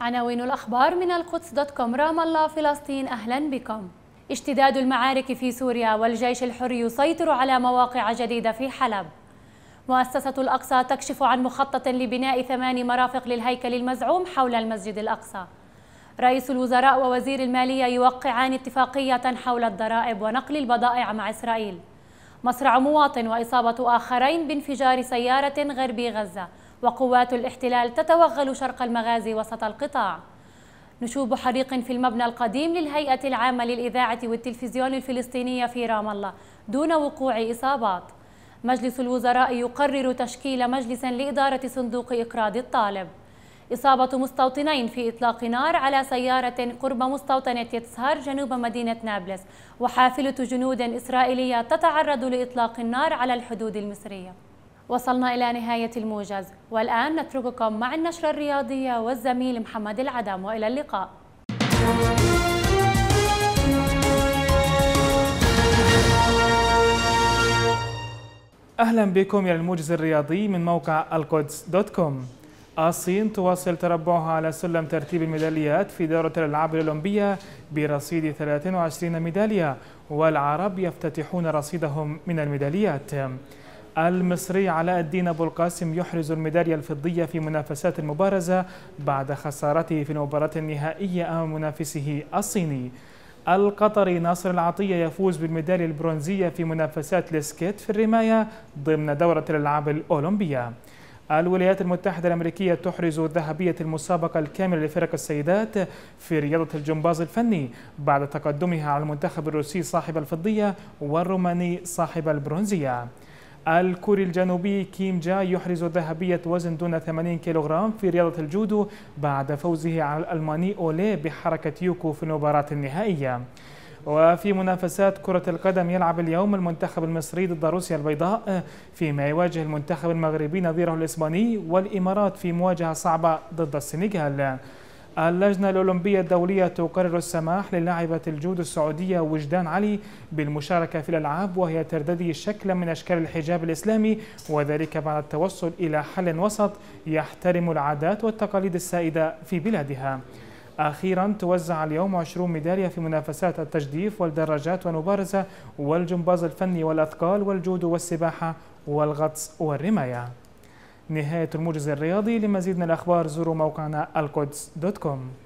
عناوين الأخبار من القدس دوت كوم رام الله فلسطين أهلا بكم اشتداد المعارك في سوريا والجيش الحر يسيطر على مواقع جديدة في حلب مؤسسة الأقصى تكشف عن مخطط لبناء ثماني مرافق للهيكل المزعوم حول المسجد الأقصى رئيس الوزراء ووزير المالية يوقعان اتفاقية حول الضرائب ونقل البضائع مع إسرائيل مصرع مواطن وإصابة آخرين بانفجار سيارة غربي غزة وقوات الاحتلال تتوغل شرق المغازي وسط القطاع نشوب حريق في المبنى القديم للهيئة العامة للإذاعة والتلفزيون الفلسطينية في رام الله دون وقوع إصابات مجلس الوزراء يقرر تشكيل مجلس لإدارة صندوق إقراض الطالب إصابة مستوطنين في إطلاق نار على سيارة قرب مستوطنة يتسهر جنوب مدينة نابلس وحافلة جنود إسرائيلية تتعرض لإطلاق النار على الحدود المصرية وصلنا إلى نهاية الموجز والآن نترككم مع النشرة الرياضية والزميل محمد العدم وإلى اللقاء أهلا بكم إلى الموجز الرياضي من موقع القدس دوت كوم الصين تواصل تربعها على سلم ترتيب الميداليات في دورة الألعاب الأولمبية برصيد 23 ميدالية والعرب يفتتحون رصيدهم من الميداليات المصري علاء الدين أبو القاسم يحرز الميدالية الفضية في منافسات المبارزة بعد خسارته في المباراة النهائية أمام منافسه الصيني القطري ناصر العطية يفوز بالميدالية البرونزية في منافسات السكيت في الرماية ضمن دورة الألعاب الأولمبية الولايات المتحدة الأمريكية تحرز ذهبية المسابقة الكاملة لفرق السيدات في رياضة الجمباز الفني بعد تقدمها على المنتخب الروسي صاحب الفضية والروماني صاحب البرونزية الكوري الجنوبي كيم جا يحرز ذهبية وزن دون 80 كيلوغرام في رياضة الجودو بعد فوزه على الألماني أولي بحركة يوكو في المباراة النهائية وفي منافسات كرة القدم يلعب اليوم المنتخب المصري ضد روسيا البيضاء فيما يواجه المنتخب المغربي نظيره الإسباني والإمارات في مواجهة صعبة ضد السنغال اللجنة الأولمبية الدولية تقرر السماح للاعبة الجودو السعودية وجدان علي بالمشاركة في الألعاب وهي ترتدي شكلا من أشكال الحجاب الإسلامي وذلك بعد التوصل إلى حل وسط يحترم العادات والتقاليد السائدة في بلادها أخيرا توزع اليوم 20 ميدالية في منافسات التجديف والدراجات والمبارزة والجمباز الفني والأثقال والجودو والسباحة والغطس والرماية نهاية الموجز الرياضي لمزيد من الأخبار زوروا موقعنا القدس دوت كوم